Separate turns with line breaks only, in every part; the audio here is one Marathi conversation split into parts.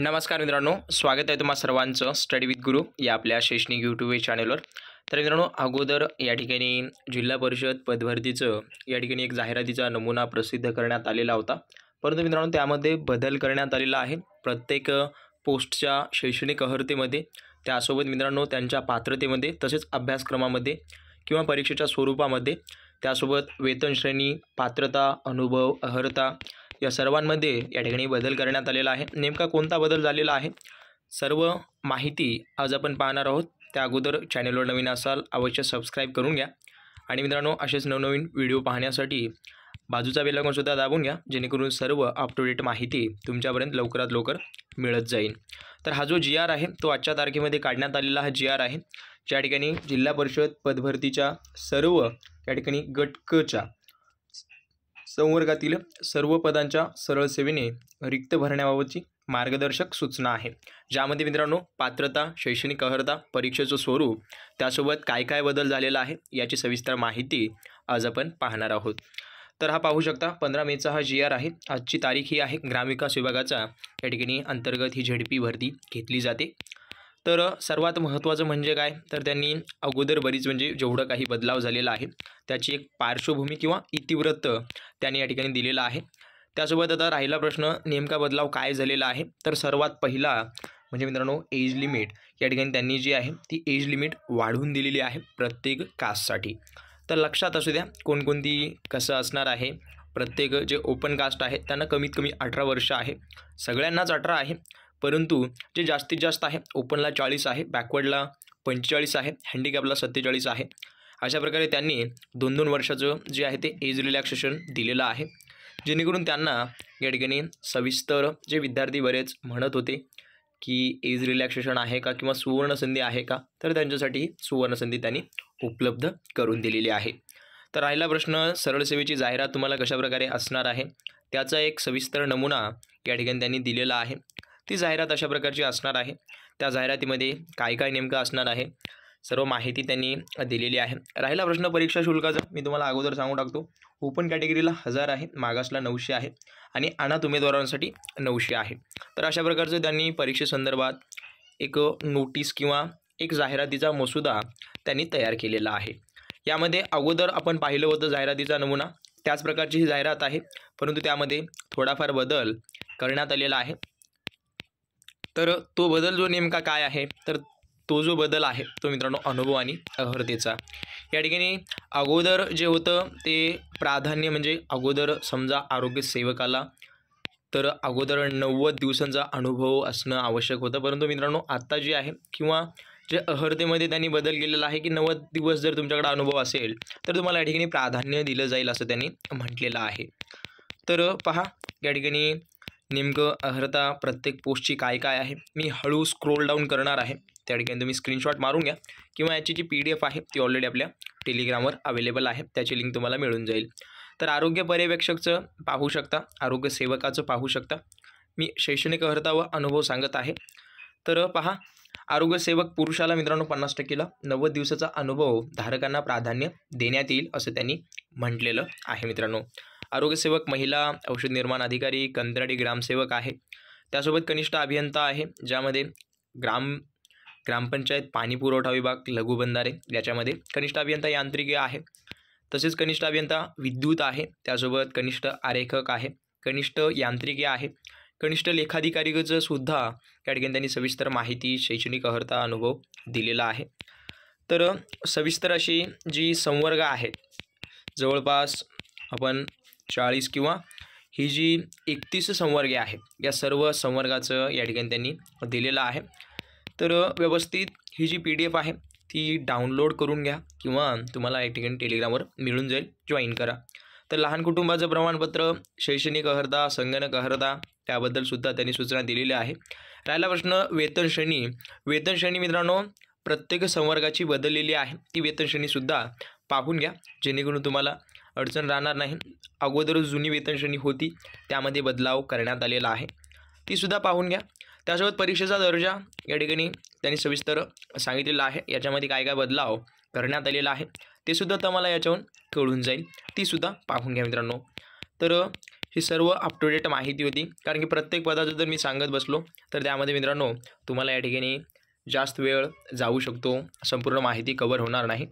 नमस्कार मित्रांनो स्वागत आहे तुम्हा सर्वांचं स्टडी विथ गुरु या आपल्या शैक्षणिक यूट्यूब चॅनलवर तर मित्रांनो अगोदर या ठिकाणी जिल्हा परिषद पदभरतीचं या ठिकाणी एक जाहिरातीचा नमुना प्रसिद्ध करण्यात आलेला होता परंतु मित्रांनो त्यामध्ये बदल करण्यात आलेला आहे प्रत्येक पोस्टच्या शैक्षणिक अर्हतेमध्ये त्यासोबत मित्रांनो त्यांच्या पात्रतेमध्ये तसेच अभ्यासक्रमामध्ये किंवा परीक्षेच्या स्वरूपामध्ये त्यासोबत वेतनश्रेणी पात्रता अनुभव अर्हता या सर्वांमध्ये या ठिकाणी बदल करण्यात आलेला आहे नेमका कोणता बदल झालेला आहे सर्व माहिती आज आपण पाहणार आहोत त्या अगोदर चॅनलवर नवीन असाल अवश्य सबस्क्राईब करून घ्या आणि मित्रांनो असेच नवनवीन व्हिडिओ पाहण्यासाठी बाजूचा सुद्धा दाबून घ्या जेणेकरून सर्व अप टू डेट माहिती तुमच्यापर्यंत लवकरात लवकर मिळत जाईल तर हा जो जी आर आहे तो आजच्या तारखेमध्ये काढण्यात आलेला हा जी आर आहे ज्या ठिकाणी जिल्हा परिषद पदभरतीच्या सर्व या ठिकाणी गटकच्या संवर्गातील सर्व पदांच्या सरळ सेवेने रिक्त भरण्याबाबतची मार्गदर्शक सूचना आहे ज्यामध्ये मित्रांनो पात्रता शैक्षणिक अर्हता परीक्षेचं स्वरूप त्यासोबत काय काय बदल झालेला आहे याची सविस्तर माहिती आज आपण पाहणार आहोत तर हा पाहू शकता पंधरा मेचा हा जी आर आहे आजची तारीख ही आहे ग्रामविकास विभागाचा या ठिकाणी अंतर्गत ही झेडपी भरती घेतली जाते तर सर्वात महत्त्वाचं म्हणजे काय तर त्यांनी अगोदर बरीच म्हणजे जेवढं काही बदलाव झालेला आहे त्याची एक पार्श्वभूमी किंवा इतिवृत्त त्यांनी या ठिकाणी दिलेला आहे त्यासोबत आता राहिला प्रश्न नेमका बदलाव काय झालेला आहे तर सर्वात पहिला म्हणजे मित्रांनो एज लिमिट या ठिकाणी त्यांनी जी आहे ती एज लिमिट वाढवून दिलेली आहे प्रत्येक कास्टसाठी तर लक्षात असू द्या कोणकोणती कसं असणार आहे प्रत्येक जे ओपन कास्ट आहे त्यांना कमीत कमी अठरा वर्ष आहे सगळ्यांनाच अठरा आहे परंतु जे जास्तीत जास्त आहे ओपनला चाळीस आहे बॅकवर्डला पंचेचाळीस आहे हँडिकॅपला सत्तेचाळीस आहे अशा प्रकारे त्यांनी दोन दोन वर्षाचं जे आहे ते एज रिलॅक्सेशन दिलेलं आहे जेणेकरून त्यांना या ठिकाणी सविस्तर जे विद्यार्थी बरेच म्हणत होते की एज रिलॅक्सेशन आहे का किंवा सुवर्णसंधी आहे का तर त्यांच्यासाठी सुवर्णसंधी त्यांनी उपलब्ध करून दिलेली आहे तर राहिला प्रश्न सरळ सेवेची जाहिरात तुम्हाला कशाप्रकारे असणार आहे त्याचा एक सविस्तर नमुना या ठिकाणी त्यांनी दिलेला आहे ती जाहिरात अशा प्रकारची असणार आहे त्या जाहिरातीमध्ये काय काय नेमकं असणार आहे सर्व माहिती त्यांनी दिलेली आहे राहिला प्रश्न परीक्षा शुल्काचा मी तुम्हाला अगोदर सांगू टाकतो ओपन हो कॅटेगरीला हजार आहे मागासला नऊशे आहे आणि अनाथ उमेदवारांसाठी नऊशे आहे तर अशा प्रकारचं त्यांनी परीक्षेसंदर्भात एक नोटीस किंवा एक जाहिरातीचा मसुदा त्यांनी तयार केलेला आहे यामध्ये अगोदर आपण पाहिलं होतं जाहिरातीचा नमुना त्याच प्रकारची ही जाहिरात आहे परंतु त्यामध्ये थोडाफार बदल करण्यात आलेला आहे तर तो बदल जो नेमका काय आहे तर तो जो बदल आहे तो मित्रांनो अनुभव आणि अहर्तेचा या ठिकाणी अगोदर जे होतं ते प्राधान्य म्हणजे अगोदर समजा आरोग्य सेवकाला तर अगोदर नव्वद दिवसांचा अनुभव असणं आवश्यक होतं परंतु मित्रांनो आत्ता जे आहे किंवा जे अहर्तेमध्ये त्यांनी बदल केलेला आहे की नव्वद दिवस जर तुमच्याकडे अनुभव असेल तर तुम्हाला या ठिकाणी प्राधान्य दिलं जाईल असं त्यांनी म्हटलेलं आहे तर पहा या ठिकाणी नेमकं अहर्ता प्रत्येक पोस्टची काय काय आहे मी हळू स्क्रोल डाऊन करणार आहे त्या ठिकाणी तुम्ही स्क्रीनशॉट मारून घ्या किंवा याची जी पी डी एफ आहे ती ऑलरेडी आपल्या टेलिग्रामवर अवेलेबल आहे त्याची लिंक तुम्हाला मिळून जाईल तर आरोग्य पर्यवेक्षकचं पाहू शकता आरोग्य सेवकाचं पाहू शकता मी शैक्षणिक अर्हता व अनुभव सांगत आहे तर पहा आरोग्यसेवक पुरुषाला मित्रांनो पन्नास टक्केला नव्वद दिवसाचा अनुभव धारकांना प्राधान्य देण्यात येईल असं त्यांनी म्हटलेलं आहे मित्रांनो आरोग्यसेवक महिला औषध निर्माण अधिकारी कंत्राटी ग्रामसेवक आहे त्यासोबत कनिष्ठ अभियंता आहे ज्यामध्ये ग्राम ग्रामपंचायत पाणी पुरवठा विभाग लघुबंधारे याच्यामध्ये कनिष्ठ अभियंता यांत्रिकी आहे तसेच कनिष्ठ अभियंता विद्युत आहे त्यासोबत कनिष्ठ आरेखक आहे कनिष्ठ यांत्रिकी आहे कनिष्ठ लेखाधिकारीचं सुद्धा या ठिकाणी त्यांनी सविस्तर माहिती शैक्षणिक अर्हता अनुभव दिलेला आहे तर सविस्तर अशी जी संवर्ग आहेत जवळपास आपण चाळीस किंवा ही जी एकतीस संवर्गे आहे या सर्व संवर्गाचं या ठिकाणी त्यांनी दिलेलं आहे तर व्यवस्थित ही जी पी डी एफ आहे ती डाउनलोड करून घ्या किंवा तुम्हाला या ठिकाणी टेलिग्रामवर मिळून जाईल जॉईन करा तर लहान कुटुंबाचं प्रमाणपत्र शैक्षणिक अर्हता संगणक अर्हता त्याबद्दलसुद्धा त्यांनी सूचना दिलेल्या आहे राहिला प्रश्न वेतनश्रेणी वेतनश्रेणी मित्रांनो प्रत्येक संवर्गाची बदललेली आहे ती वेतनश्रेणीसुद्धा पाहून घ्या जेणेकरून तुम्हाला अडचण राहणार नाही अगोदर जुनी वेतनश्रेणी होती त्यामध्ये बदलाव करण्यात आलेला आहे तीसुद्धा पाहून घ्या त्यासोबत परीक्षेचा दर्जा या ठिकाणी त्यांनी सविस्तर सांगितलेलं आहे याच्यामध्ये काय काय बदलाव करण्यात आलेला आहे ते सुद्धा तुम्हाला याच्यावरून कळून जाईल तीसुद्धा पाहून घ्या मित्रांनो तर ही सर्व अप टू डेट माहिती होती कारण की प्रत्येक पदाचं जर मी सांगत बसलो तर त्यामध्ये मित्रांनो तुम्हाला या ठिकाणी जास्त वेळ जाऊ शकतो संपूर्ण माहिती कवर होणार नाही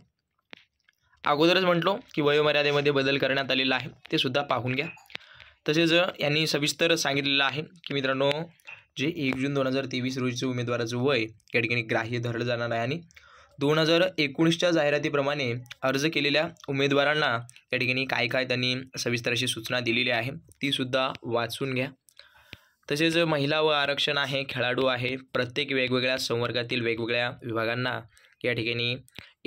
अगोदरच म्हटलो की वयोमर्यादेमध्ये बदल करण्यात आलेला आहे ते सुद्धा पाहून घ्या तसेच यांनी सविस्तर सांगितलेलं आहे की मित्रांनो जे एक जून दोन हजार तेवीस रोजीचं उमेदवाराचं वय या ठिकाणी ग्राह्य धरलं जाणार आहे आणि दोन हजार एकोणीसच्या जाहिरातीप्रमाणे अर्ज केलेल्या उमेदवारांना त्या ठिकाणी काय काय त्यांनी सविस्तर अशी सूचना दिलेली आहे तीसुद्धा वाचून घ्या तसेच महिला व आरक्षण आहे खेळाडू आहे प्रत्येक वेगवेगळ्या संवर्गातील वेगवेगळ्या विभागांना या ठिकाणी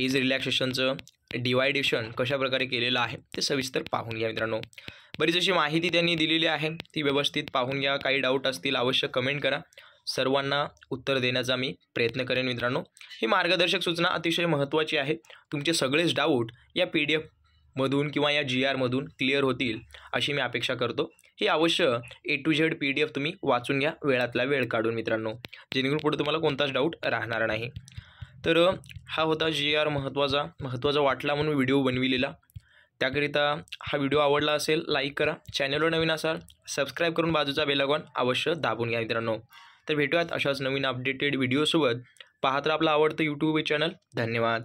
एज रिलॅक्सेशनचं डिवायडेशन कशाप्रकारे केलेलं आहे ते सविस्तर पाहून घ्या मित्रांनो बरीच अशी माहिती त्यांनी दिलेली आहे ती व्यवस्थित पाहून घ्या काही डाऊट असतील आवश्यक कमेंट करा सर्वांना उत्तर देण्याचा मी प्रयत्न करेन मित्रांनो ही मार्गदर्शक सूचना अतिशय महत्त्वाची आहे तुमचे सगळेच डाऊट या पी डी एफमधून किंवा या जी आरमधून क्लिअर होतील अशी मी अपेक्षा करतो ही अवश्य A to Z P D F तुम्ही वाचून घ्या वेळातला वेळ काढून मित्रांनो जेणेकरून पुढे तुम्हाला कोणताच डाऊट राहणार नाही तर हा होता जी आर महत्त्वाचा महत्त्वाचा वाटला म्हणून व्हिडिओ बनविलेला त्याकरिता हा व्हिडिओ आवडला असेल लाईक करा चॅनलवर नवीन असाल सबस्क्राईब करून बाजूचा बेलगॉन अवश्य दाबून घ्या मित्रांनो तर भेटूयात अशाच नवीन अपडेटेड व्हिडिओसोबत पाहत आपला आवडतं यूट्यूब चॅनल धन्यवाद